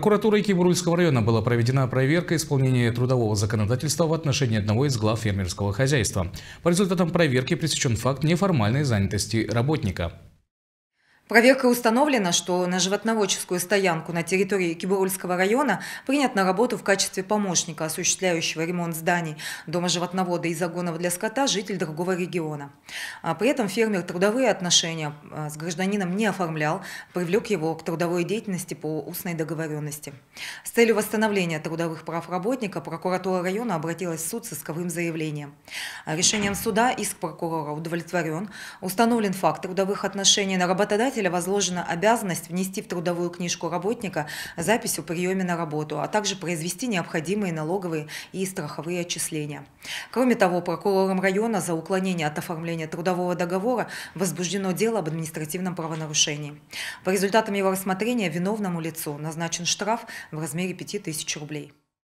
Прокуратурой Кибурульского района была проведена проверка исполнения трудового законодательства в отношении одного из глав фермерского хозяйства. По результатам проверки пресечен факт неформальной занятости работника. Проверкой установлено, что на животноводческую стоянку на территории Кибурульского района принят на работу в качестве помощника, осуществляющего ремонт зданий дома животновода и загонов для скота житель другого региона. А при этом фермер трудовые отношения а, с гражданином не оформлял, привлек его к трудовой деятельности по устной договоренности. С целью восстановления трудовых прав работника прокуратура района обратилась в суд с исковым заявлением. Решением суда иск прокурора удовлетворен, установлен факт трудовых отношений на работодателя работодателя возложена обязанность внести в трудовую книжку работника запись о приеме на работу, а также произвести необходимые налоговые и страховые отчисления. Кроме того, прокурором района за уклонение от оформления трудового договора возбуждено дело об административном правонарушении. По результатам его рассмотрения виновному лицу назначен штраф в размере 5000 рублей.